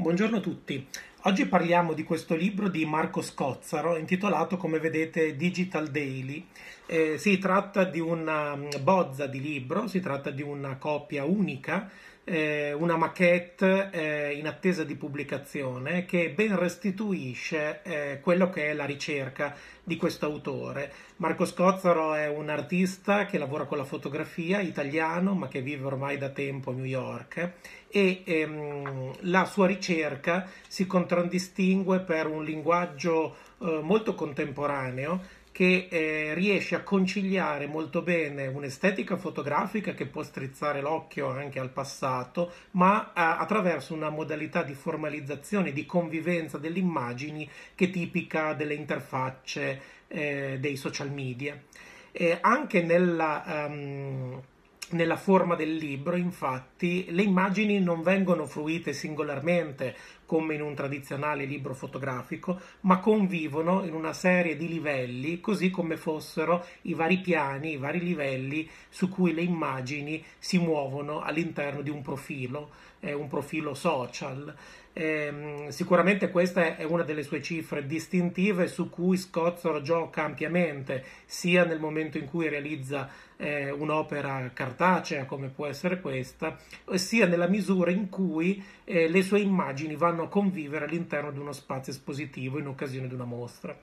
Buongiorno a tutti. Oggi parliamo di questo libro di Marco Scozzaro intitolato, come vedete, Digital Daily. Eh, si tratta di una mm, bozza di libro, si tratta di una copia unica eh, una maquette eh, in attesa di pubblicazione che ben restituisce eh, quello che è la ricerca di questo autore. Marco Scozzaro è un artista che lavora con la fotografia, italiano, ma che vive ormai da tempo a New York e ehm, la sua ricerca si contraddistingue per un linguaggio eh, molto contemporaneo che eh, riesce a conciliare molto bene un'estetica fotografica che può strizzare l'occhio anche al passato, ma a, eh, attraverso una modalità di formalizzazione, di convivenza delle immagini che è tipica delle interfacce eh, dei social media. E anche nella, um, nella forma del libro, infatti, le immagini non vengono fruite singolarmente come in un tradizionale libro fotografico, ma convivono in una serie di livelli, così come fossero i vari piani, i vari livelli su cui le immagini si muovono all'interno di un profilo, eh, un profilo social. Eh, sicuramente questa è una delle sue cifre distintive su cui Scozzaro gioca ampiamente, sia nel momento in cui realizza eh, un'opera cartacea come può essere questa, sia nella misura in cui eh, le sue immagini vanno potranno convivere all'interno di uno spazio espositivo in occasione di una mostra.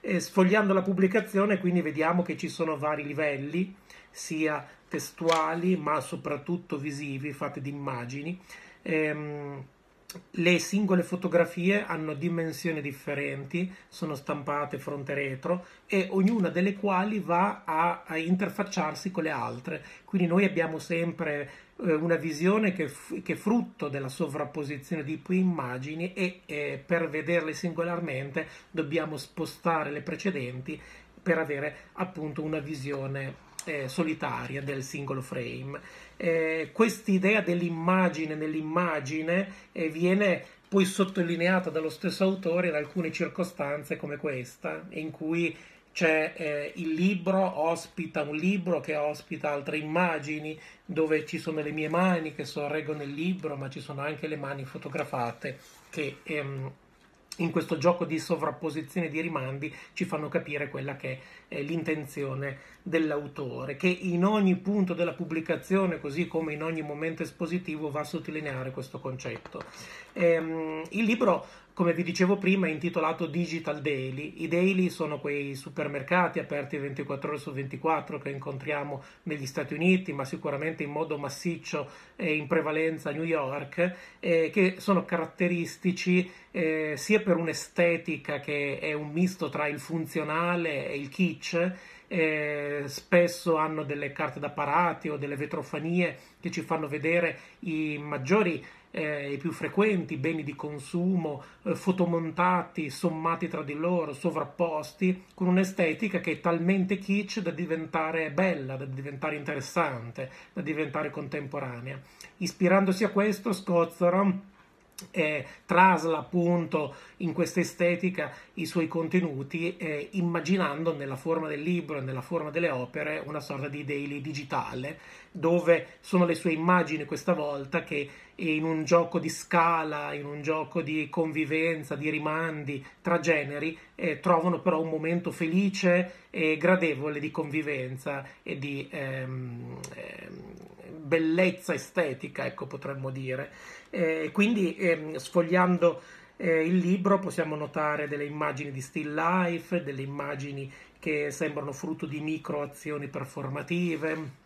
E sfogliando la pubblicazione quindi vediamo che ci sono vari livelli, sia testuali ma soprattutto visivi, fatti di immagini. Ehm, le singole fotografie hanno dimensioni differenti, sono stampate fronte e retro e ognuna delle quali va a, a, interfacciarsi con le altre. Quindi noi abbiamo sempre eh, una visione che, che, è frutto della sovrapposizione di più immagini e eh, per vederle singolarmente dobbiamo spostare le precedenti per avere appunto una visione eh, solitaria del singolo frame. Eh, Quest'idea dell'immagine nell'immagine eh, viene poi sottolineata dallo stesso autore in alcune circostanze come questa, in cui c'è eh, il libro, ospita un libro che ospita altre immagini, dove ci sono le mie mani che sorreggono il libro, ma ci sono anche le mani fotografate che ehm, in questo gioco di sovrapposizione di rimandi ci fanno capire quella che è l'intenzione dell'autore, che in ogni punto della pubblicazione, così come in ogni momento espositivo, va a sottolineare questo concetto. Ehm, il libro come vi dicevo prima, è intitolato Digital Daily. I daily sono quei supermercati aperti 24 ore su 24 che incontriamo negli Stati Uniti, ma sicuramente in modo massiccio e in prevalenza a New York, eh, che sono caratteristici eh, sia per un'estetica che è un misto tra il funzionale e il kitsch. Eh, spesso hanno delle carte da parati o delle vetrofanie che ci fanno vedere i maggiori eh, i più frequenti, beni di consumo, eh, fotomontati, sommati tra di loro, sovrapposti, con un'estetica che è talmente kitsch da diventare bella, da diventare interessante, da diventare contemporanea. Ispirandosi a questo, Scozzaro eh, trasla appunto in questa estetica i suoi contenuti eh, immaginando nella forma del libro e nella forma delle opere una sorta di daily digitale dove sono le sue immagini questa volta che in un gioco di scala, in un gioco di convivenza, di rimandi tra generi eh, trovano però un momento felice e gradevole di convivenza e di ehm, ehm bellezza estetica, ecco potremmo dire. Eh, quindi eh, sfogliando eh, il libro possiamo notare delle immagini di still life, delle immagini che sembrano frutto di micro azioni performative,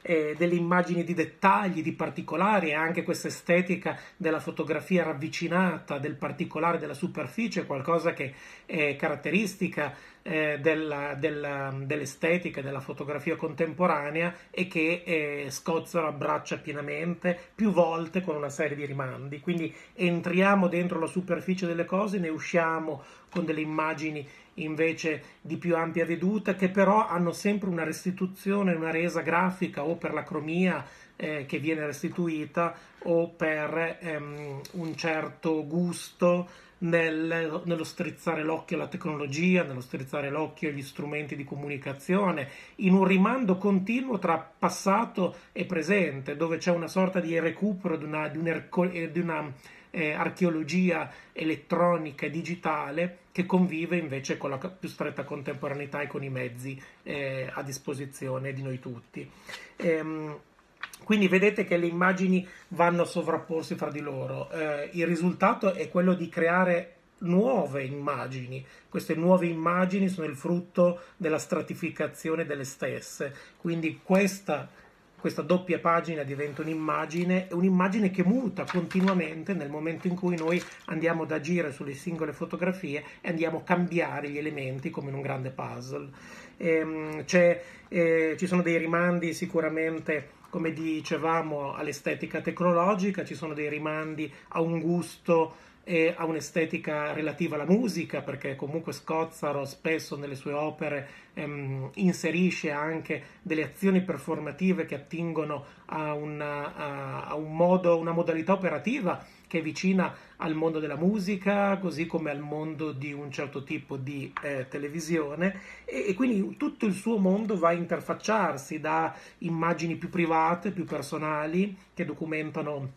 eh, delle immagini di dettagli, di particolari e anche questa estetica della fotografia ravvicinata, del particolare della superficie, qualcosa che è caratteristica eh, della, della, dell'estetica, della fotografia contemporanea e che eh, Scozzaro abbraccia pienamente più volte con una serie di rimandi. Quindi entriamo dentro la superficie delle cose, ne usciamo con delle immagini invece di più ampia veduta che però hanno sempre una restituzione, una resa grafica o per la cromia eh, che viene restituita o per ehm, un certo gusto nel, nello strizzare l'occhio alla tecnologia, nello strizzare l'occhio agli strumenti di comunicazione, in un rimando continuo tra passato e presente, dove c'è una sorta di recupero di una, di eh, una eh, archeologia elettronica e digitale che convive invece con la più stretta contemporaneità e con i mezzi eh, a disposizione di noi tutti. Ehm, quindi vedete che le immagini vanno a sovrapporsi fra di loro. Eh, il risultato è quello di creare nuove immagini. Queste nuove immagini sono il frutto della stratificazione delle stesse. Quindi questa, questa doppia pagina diventa un'immagine, un'immagine che muta continuamente nel momento in cui noi andiamo ad agire sulle singole fotografie e andiamo a cambiare gli elementi come in un grande puzzle. Ehm, eh, ci sono dei rimandi sicuramente come dicevamo, all'estetica tecnologica, ci sono dei rimandi a un gusto e a un'estetica relativa alla musica, perché comunque Scozzaro spesso nelle sue opere ehm, inserisce anche delle azioni performative che attingono a una, a, a un modo, una modalità operativa che è vicina al mondo della musica, così come al mondo di un certo tipo di eh, televisione e, e, quindi tutto il suo mondo va a interfacciarsi da immagini più private, più personali, che documentano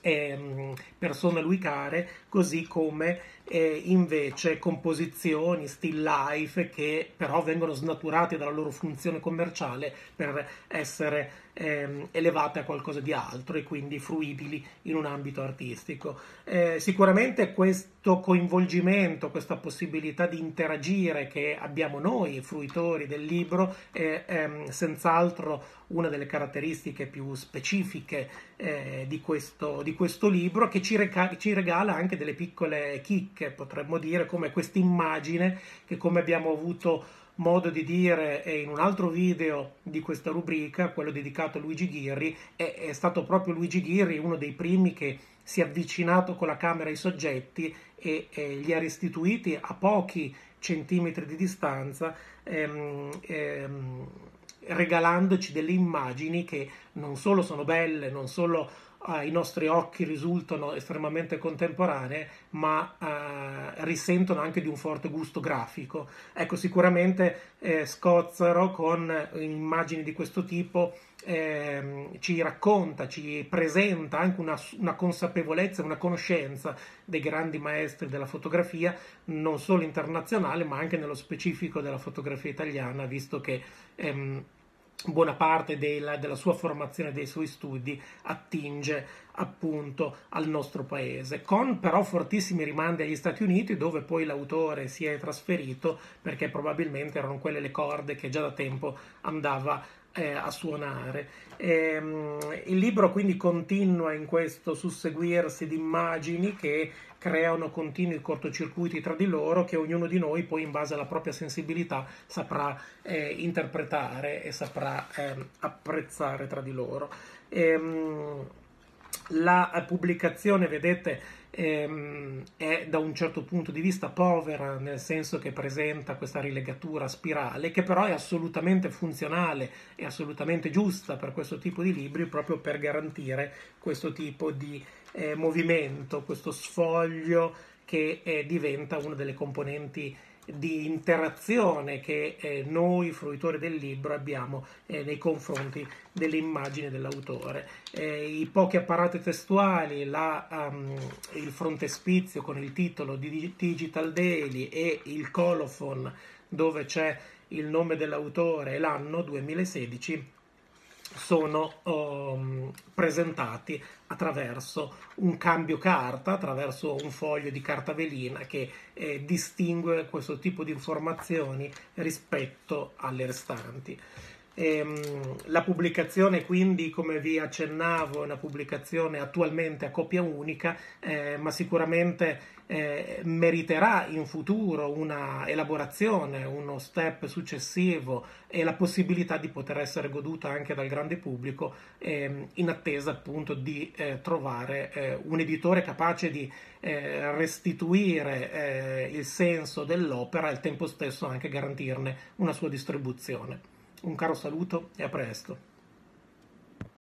eh, persone a lui care, così come eh, invece composizioni, still life che però vengono snaturate dalla loro funzione commerciale per essere ehm, elevate a qualcosa di altro e quindi fruibili in un ambito artistico. Eh, sicuramente questo coinvolgimento, questa possibilità di interagire che abbiamo noi, fruitori del libro, è ehm, senz'altro una delle caratteristiche più specifiche eh, di, questo, di, questo, libro che ci, reca- ci regala anche delle piccole chicche che potremmo dire come questa immagine che come abbiamo avuto modo di dire eh, in un altro video di questa rubrica, quello dedicato a Luigi Ghirri, è, è stato proprio Luigi Ghirri uno dei primi che si è avvicinato con la camera ai soggetti e, e eh, li ha restituiti a pochi centimetri di distanza, ehm, ehm, regalandoci delle immagini che non solo sono belle, non solo ai ah, nostri occhi risultano estremamente contemporanee, ma eh, risentono anche di un forte gusto grafico. Ecco, sicuramente eh, Scozzaro con immagini di questo tipo eh, ci racconta, ci presenta anche una, una, consapevolezza, una conoscenza dei grandi maestri della fotografia, non solo internazionale, ma anche nello specifico della fotografia italiana, visto che ehm, buona parte della, della sua formazione, dei suoi studi attinge appunto al nostro paese, con però fortissimi rimandi agli Stati Uniti dove poi l'autore si è trasferito perché probabilmente erano quelle le corde che già da tempo andava eh, a suonare. Ehm, il libro quindi continua in questo susseguirsi di immagini che creano continui cortocircuiti tra di loro che ognuno di noi poi in base alla propria sensibilità saprà eh, interpretare e saprà eh, apprezzare tra di loro. Ehm, la pubblicazione, vedete, ehm, è da un certo punto di vista povera, nel senso che presenta questa rilegatura spirale, che però è assolutamente funzionale e assolutamente giusta per questo tipo di libri, proprio per garantire questo tipo di eh, movimento, questo sfoglio che eh, diventa una delle componenti di interazione che eh, noi fruitori del libro abbiamo eh, nei confronti delle immagini dell'autore. Eh, I pochi apparati testuali, la, um, il frontespizio con il titolo di Digital Daily e il colophon dove c'è il nome dell'autore e l'anno 2016 sono um, presentati attraverso un cambio carta, attraverso un foglio di carta velina che eh, distingue questo tipo di informazioni rispetto alle restanti. Ehm, la pubblicazione quindi, come vi accennavo, è una pubblicazione attualmente a copia unica, eh, ma sicuramente eh, meriterà in futuro una elaborazione, uno step successivo e la possibilità di poter essere goduta anche dal grande pubblico ehm, in attesa appunto di eh, trovare eh, un editore capace di eh, restituire eh, il senso dell'opera e al tempo stesso anche garantirne una sua distribuzione. Un caro saluto e a presto.